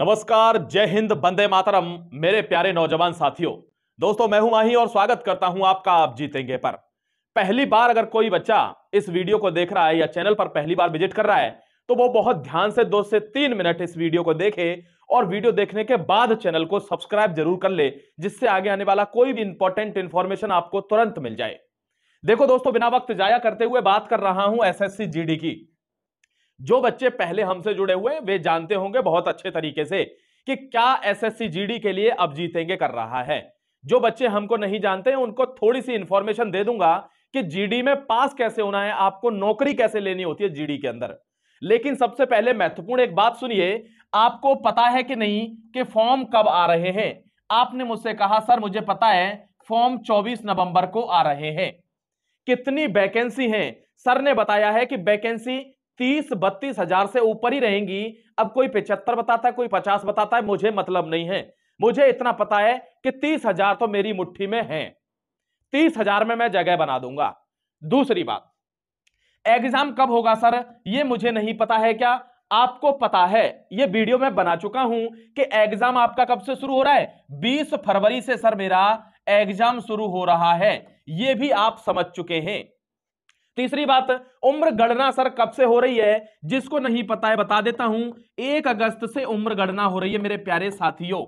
नमस्कार जय हिंद बंदे मातरम मेरे प्यारे नौजवान साथियों दोस्तों मैं हूं माही और स्वागत करता हूं आपका आप जीतेंगे पर पहली बार अगर कोई बच्चा इस वीडियो को देख रहा है या चैनल पर पहली बार विजिट कर रहा है तो वो बहुत ध्यान से दो से तीन मिनट इस वीडियो को देखे और वीडियो देखने के बाद चैनल को सब्सक्राइब जरूर कर ले जिससे आगे आने वाला कोई भी इंपॉर्टेंट इंफॉर्मेशन आपको तुरंत मिल जाए देखो दोस्तों बिना वक्त जाया करते हुए बात कर रहा हूं एस एस की जो बच्चे पहले हमसे जुड़े हुए हैं वे जानते होंगे बहुत अच्छे तरीके से कि क्या एसएससी जीडी के लिए अब जीतेंगे कर रहा है जो बच्चे हमको नहीं जानते उनको थोड़ी सी इंफॉर्मेशन दे दूंगा कि जीडी में पास कैसे होना है आपको नौकरी कैसे लेनी होती है जीडी के अंदर लेकिन सबसे पहले महत्वपूर्ण एक बात सुनिए आपको पता है कि नहीं कि फॉर्म कब आ रहे हैं आपने मुझसे कहा सर मुझे पता है फॉर्म 24 नवंबर को आ रहे हैं कितनी वैकेंसी है सर ने बताया है कि वैकेंसी तीस बत्तीस हजार से ऊपर ही रहेंगी अब कोई पिछहत्तर बताता है कोई पचास बताता है मुझे मतलब नहीं है मुझे इतना पता है कि तीस हजार तो मेरी मुट्ठी में है तीस हजार में मैं जगह बना दूंगा दूसरी बात एग्जाम कब होगा सर ये मुझे नहीं पता है क्या आपको पता है यह वीडियो मैं बना चुका हूं कि एग्जाम आपका कब से शुरू हो रहा है बीस फरवरी से सर मेरा एग्जाम शुरू हो रहा है यह भी आप समझ चुके हैं तीसरी बात उम्र गणना सर कब से हो रही है जिसको नहीं पता है बता देता हूं एक अगस्त से उम्र गणना हो रही है मेरे प्यारे साथियों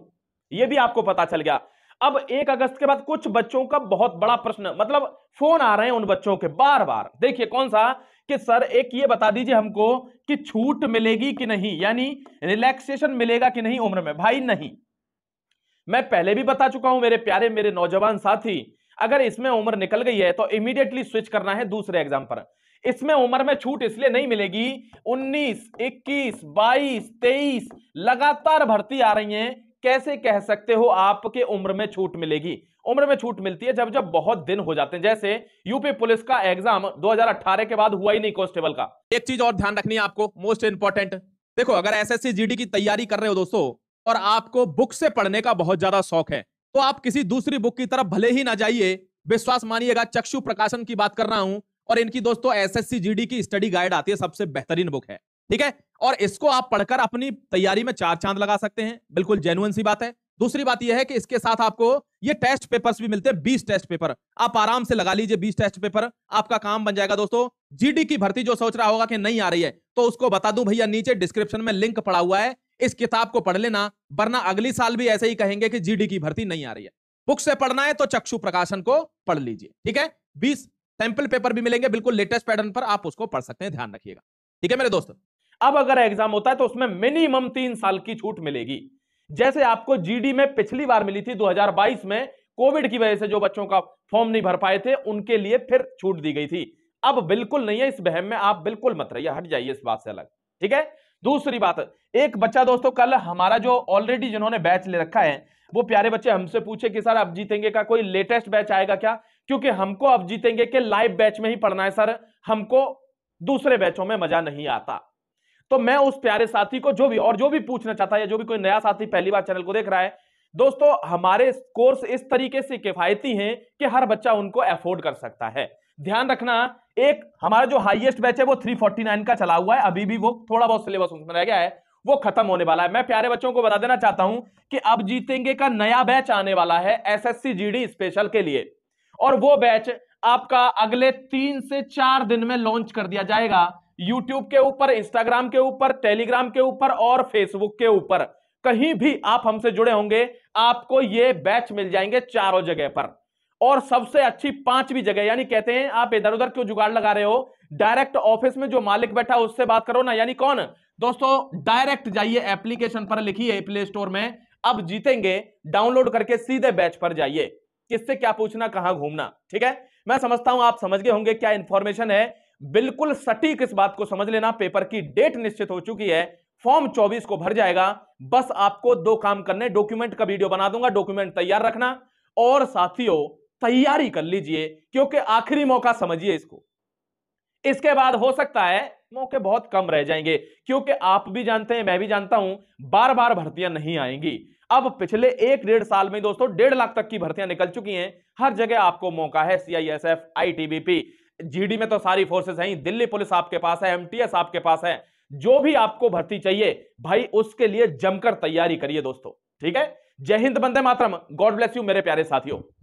ये भी आपको पता चल गया अब एक अगस्त के बाद कुछ बच्चों का बहुत बड़ा प्रश्न मतलब फोन आ रहे हैं उन बच्चों के बार बार देखिए कौन सा कि सर एक ये बता दीजिए हमको कि छूट मिलेगी कि नहीं यानी रिलैक्सेशन मिलेगा कि नहीं उम्र में भाई नहीं मैं पहले भी बता चुका हूं मेरे प्यारे मेरे नौजवान साथी अगर इसमें उम्र निकल गई है तो इमीडिएटली स्विच करना है दूसरे एग्जाम पर इसमें उम्र में छूट इसलिए नहीं मिलेगी 19, 21, 22, 23 लगातार भर्ती आ रही हैं कैसे कह सकते हो आपके उम्र में छूट मिलेगी उम्र में छूट मिलती है जब जब बहुत दिन हो जाते हैं जैसे यूपी पुलिस का एग्जाम 2018 के बाद हुआ ही नहीं कॉन्स्टेबल का एक चीज और ध्यान रखनी है आपको मोस्ट इंपॉर्टेंट देखो अगर एस एस की तैयारी कर रहे हो दोस्तों और आपको बुक से पढ़ने का बहुत ज्यादा शौक है तो आप किसी दूसरी बुक की तरफ भले ही ना जाइए विश्वास मानिएगा चक्षु प्रकाशन की बात कर रहा हूं और इनकी दोस्तों एसएससी जीडी की स्टडी गाइड आती है सबसे बेहतरीन बुक है ठीक है और इसको आप पढ़कर अपनी तैयारी में चार चांद लगा सकते हैं बिल्कुल जेनुअन सी बात है दूसरी बात यह है कि इसके साथ आपको ये टेस्ट पेपर्स भी मिलते हैं बीस टेस्ट पेपर आप आराम से लगा लीजिए बीस टेस्ट पेपर आपका काम बन जाएगा दोस्तों जीडी की भर्ती जो सोच रहा होगा कि नहीं आ रही है तो उसको बता दूं भैया नीचे डिस्क्रिप्शन में लिंक पड़ा हुआ है इस किताब को पढ़ लेना वरना अगली साल भी ऐसे ही कहेंगे कि जीडी की भर्ती नहीं आ रही है बुक से पढ़ना है तो चक्षु प्रकाशन को पढ़ लीजिए ठीक है बीस सैंपल पेपर भी मिलेंगे बिल्कुल लेटेस्ट पैटर्न पर आप उसको पढ़ सकते हैं ध्यान रखिएगा ठीक है मेरे दोस्त अब अगर एग्जाम होता है तो उसमें मिनिमम तीन साल की छूट मिलेगी जैसे आपको जीडी में पिछली बार मिली थी 2022 में कोविड की वजह से जो बच्चों का फॉर्म नहीं भर पाए थे उनके लिए फिर छूट दी गई थी अब बिल्कुल नहीं है इस बहम में आप बिल्कुल मत रहिए हट जाइए इस बात से अलग ठीक है दूसरी बात एक बच्चा दोस्तों कल हमारा जो ऑलरेडी जिन्होंने बैच ले रखा है वो प्यारे बच्चे हमसे पूछे कि सर अब जीतेंगे का कोई लेटेस्ट बैच आएगा क्या क्योंकि हमको अब जीतेंगे के लाइव बैच में ही पढ़ना है सर हमको दूसरे बैचों में मजा नहीं आता तो मैं उस प्यारे साथी को जो भी और जो भी पूछना चाहता है या जो भी कोई नया साथी पहली बार चैनल को देख रहा है दोस्तों हमारे कोर्स इस तरीके से किफायती हैं कि हर बच्चा उनको अफोर्ड कर सकता है ध्यान रखना एक हमारा जो हाईएस्ट बैच है वो 349 का चला हुआ है अभी भी वो थोड़ा बहुत सिलेबस उसमें रह गया है वो खत्म होने वाला है मैं प्यारे बच्चों को बता देना चाहता हूं कि अब जीतेंगे का नया बैच आने वाला है एस एस स्पेशल के लिए और वो बैच आपका अगले तीन से चार दिन में लॉन्च कर दिया जाएगा यूट्यूब के ऊपर इंस्टाग्राम के ऊपर टेलीग्राम के ऊपर और फेसबुक के ऊपर कहीं भी आप हमसे जुड़े होंगे आपको ये बैच मिल जाएंगे चारों जगह पर और सबसे अच्छी पांचवी जगह यानी कहते हैं आप इधर उधर क्यों जुगाड़ लगा रहे हो डायरेक्ट ऑफिस में जो मालिक बैठा उससे बात करो ना यानी कौन दोस्तों डायरेक्ट जाइए एप्लीकेशन पर लिखिए प्ले स्टोर में अब जीतेंगे डाउनलोड करके सीधे बैच पर जाइए किससे क्या पूछना कहां घूमना ठीक है मैं समझता हूं आप समझ गए होंगे क्या इंफॉर्मेशन है बिल्कुल सटीक इस बात को समझ लेना पेपर की डेट निश्चित हो चुकी है फॉर्म 24 को भर जाएगा बस आपको दो काम करने डॉक्यूमेंट का वीडियो बना दूंगा डॉक्यूमेंट तैयार रखना और साथियों तैयारी कर लीजिए क्योंकि आखिरी मौका समझिए इसको इसके बाद हो सकता है मौके बहुत कम रह जाएंगे क्योंकि आप भी जानते हैं मैं भी जानता हूं बार बार भर्तियां नहीं आएंगी अब पिछले एक डेढ़ साल में दोस्तों डेढ़ लाख तक की भर्तियां निकल चुकी हैं हर जगह आपको मौका है सीआईएसएफ आईटीबीपी जीडी में तो सारी फोर्सेस हैं दिल्ली पुलिस आपके पास है एमटीएस आपके पास है जो भी आपको भर्ती चाहिए भाई उसके लिए जमकर तैयारी करिए दोस्तों ठीक है जय हिंद बंदे मातरम गॉड ब्लेस यू मेरे प्यारे साथियों